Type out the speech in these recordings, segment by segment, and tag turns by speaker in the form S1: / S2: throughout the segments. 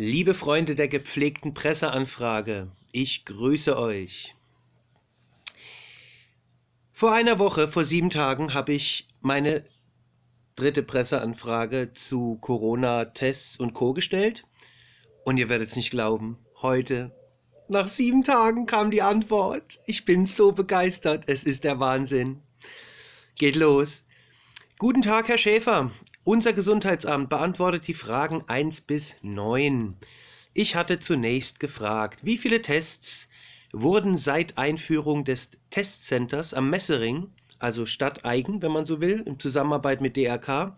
S1: Liebe Freunde der gepflegten Presseanfrage, ich grüße euch. Vor einer Woche, vor sieben Tagen, habe ich meine dritte Presseanfrage zu Corona-Tests und Co. gestellt. Und ihr werdet es nicht glauben, heute, nach sieben Tagen, kam die Antwort. Ich bin so begeistert, es ist der Wahnsinn. Geht los. Guten Tag, Herr Schäfer. Unser Gesundheitsamt beantwortet die Fragen 1 bis 9. Ich hatte zunächst gefragt, wie viele Tests wurden seit Einführung des Testcenters am Messering, also Stadt Eigen, wenn man so will, in Zusammenarbeit mit DRK,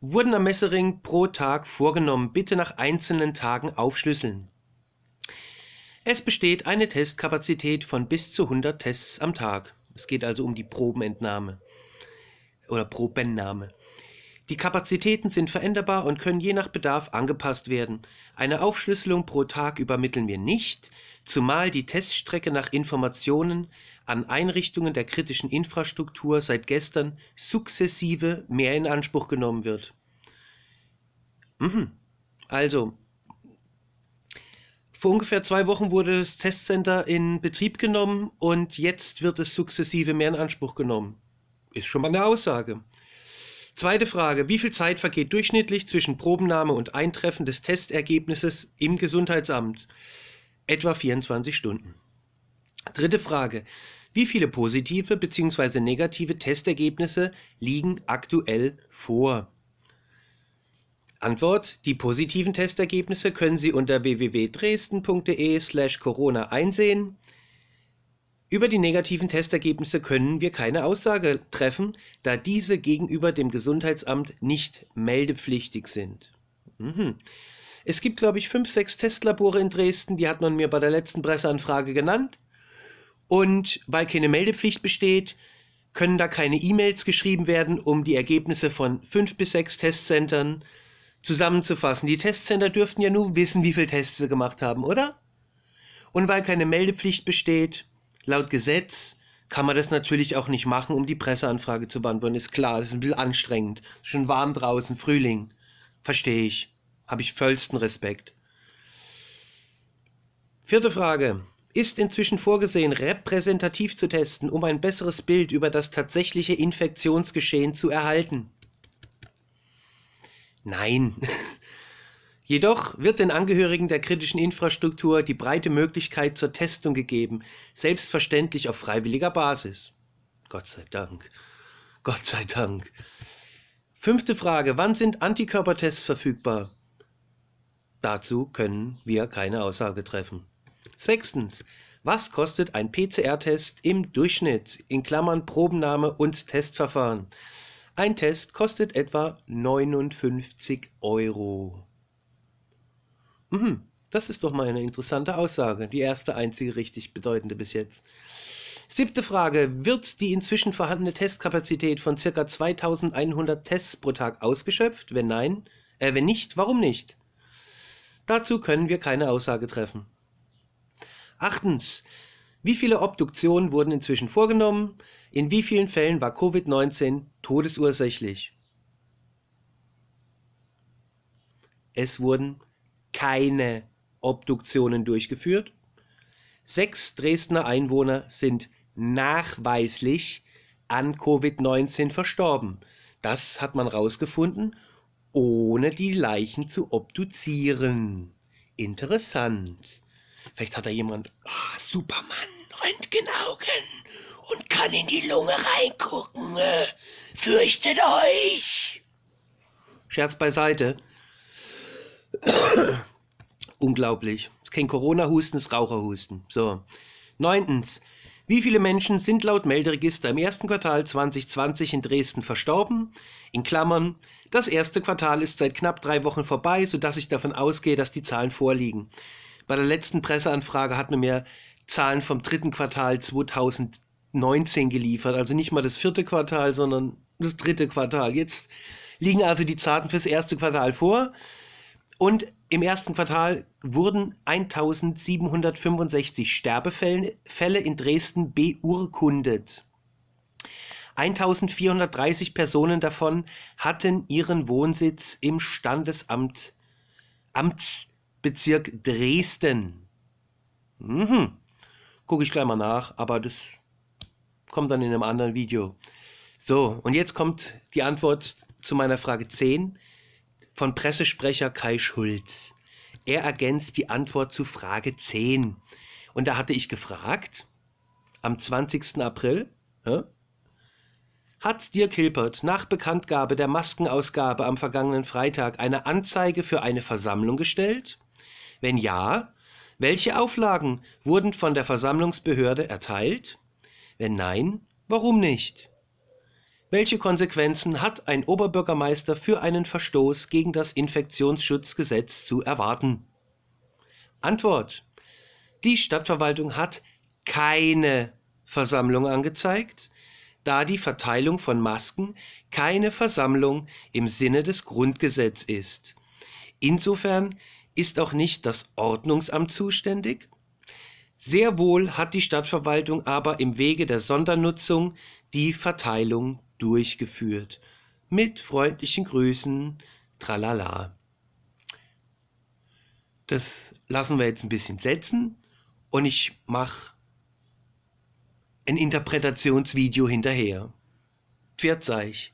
S1: wurden am Messering pro Tag vorgenommen. Bitte nach einzelnen Tagen aufschlüsseln. Es besteht eine Testkapazität von bis zu 100 Tests am Tag. Es geht also um die Probenentnahme oder Probennahme. Die Kapazitäten sind veränderbar und können je nach Bedarf angepasst werden. Eine Aufschlüsselung pro Tag übermitteln wir nicht, zumal die Teststrecke nach Informationen an Einrichtungen der kritischen Infrastruktur seit gestern sukzessive mehr in Anspruch genommen wird. Mhm. Also, vor ungefähr zwei Wochen wurde das Testcenter in Betrieb genommen und jetzt wird es sukzessive mehr in Anspruch genommen. Ist schon mal eine Aussage. Zweite Frage. Wie viel Zeit vergeht durchschnittlich zwischen Probennahme und Eintreffen des Testergebnisses im Gesundheitsamt? Etwa 24 Stunden. Dritte Frage. Wie viele positive bzw. negative Testergebnisse liegen aktuell vor? Antwort: Die positiven Testergebnisse können Sie unter www.dresden.de/corona slash einsehen. Über die negativen Testergebnisse können wir keine Aussage treffen, da diese gegenüber dem Gesundheitsamt nicht meldepflichtig sind. Mhm. Es gibt, glaube ich, fünf, sechs Testlabore in Dresden, die hat man mir bei der letzten Presseanfrage genannt. Und weil keine Meldepflicht besteht, können da keine E-Mails geschrieben werden, um die Ergebnisse von fünf bis sechs Testcentern zusammenzufassen. Die Testcenter dürften ja nur wissen, wie viele Tests sie gemacht haben, oder? Und weil keine Meldepflicht besteht, laut Gesetz kann man das natürlich auch nicht machen, um die Presseanfrage zu beantworten. Ist klar, das ist ein bisschen anstrengend. Schon warm draußen, Frühling. Verstehe ich. Habe ich vollsten Respekt. Vierte Frage. Ist inzwischen vorgesehen, repräsentativ zu testen, um ein besseres Bild über das tatsächliche Infektionsgeschehen zu erhalten? Nein. Jedoch wird den Angehörigen der kritischen Infrastruktur die breite Möglichkeit zur Testung gegeben, selbstverständlich auf freiwilliger Basis. Gott sei Dank. Gott sei Dank. Fünfte Frage. Wann sind Antikörpertests verfügbar? Dazu können wir keine Aussage treffen. Sechstens. Was kostet ein PCR-Test im Durchschnitt? In Klammern Probennahme und Testverfahren. Ein Test kostet etwa 59 Euro. Mhm, das ist doch mal eine interessante Aussage. Die erste einzige richtig bedeutende bis jetzt. Siebte Frage. Wird die inzwischen vorhandene Testkapazität von ca. 2100 Tests pro Tag ausgeschöpft? Wenn nein, äh, wenn nicht, warum nicht? Dazu können wir keine Aussage treffen. Achtens. Wie viele Obduktionen wurden inzwischen vorgenommen? In wie vielen Fällen war Covid-19 todesursächlich? Es wurden keine Obduktionen durchgeführt. Sechs Dresdner Einwohner sind nachweislich an Covid-19 verstorben. Das hat man rausgefunden, ohne die Leichen zu obduzieren. Interessant. Vielleicht hat da jemand oh, Superman Röntgenaugen und kann in die Lunge reingucken. Äh, fürchtet euch! Scherz beiseite. Unglaublich. Es ist kein Corona-Husten, es ist Raucherhusten. So. Neuntens. Wie viele Menschen sind laut Melderegister im ersten Quartal 2020 in Dresden verstorben? In Klammern, das erste Quartal ist seit knapp drei Wochen vorbei, sodass ich davon ausgehe, dass die Zahlen vorliegen. Bei der letzten Presseanfrage hat man mir Zahlen vom dritten Quartal 2019 geliefert, also nicht mal das vierte Quartal, sondern das dritte Quartal. Jetzt liegen also die Zahlen fürs erste Quartal vor. Und im ersten Quartal wurden 1765 Sterbefälle in Dresden beurkundet. 1430 Personen davon hatten ihren Wohnsitz im Standesamt Amtsbezirk Dresden. Mhm. Gucke ich gleich mal nach, aber das kommt dann in einem anderen Video. So, und jetzt kommt die Antwort zu meiner Frage 10 von Pressesprecher Kai Schulz. Er ergänzt die Antwort zu Frage 10. Und da hatte ich gefragt, am 20. April, ja, hat Dirk Hilpert nach Bekanntgabe der Maskenausgabe am vergangenen Freitag eine Anzeige für eine Versammlung gestellt? Wenn ja, welche Auflagen wurden von der Versammlungsbehörde erteilt? Wenn nein, warum nicht? Welche Konsequenzen hat ein Oberbürgermeister für einen Verstoß gegen das Infektionsschutzgesetz zu erwarten? Antwort. Die Stadtverwaltung hat keine Versammlung angezeigt, da die Verteilung von Masken keine Versammlung im Sinne des Grundgesetzes ist. Insofern ist auch nicht das Ordnungsamt zuständig. Sehr wohl hat die Stadtverwaltung aber im Wege der Sondernutzung die Verteilung durchgeführt. Mit freundlichen Grüßen, tralala. Das lassen wir jetzt ein bisschen setzen und ich mache ein Interpretationsvideo hinterher. Pfiat euch.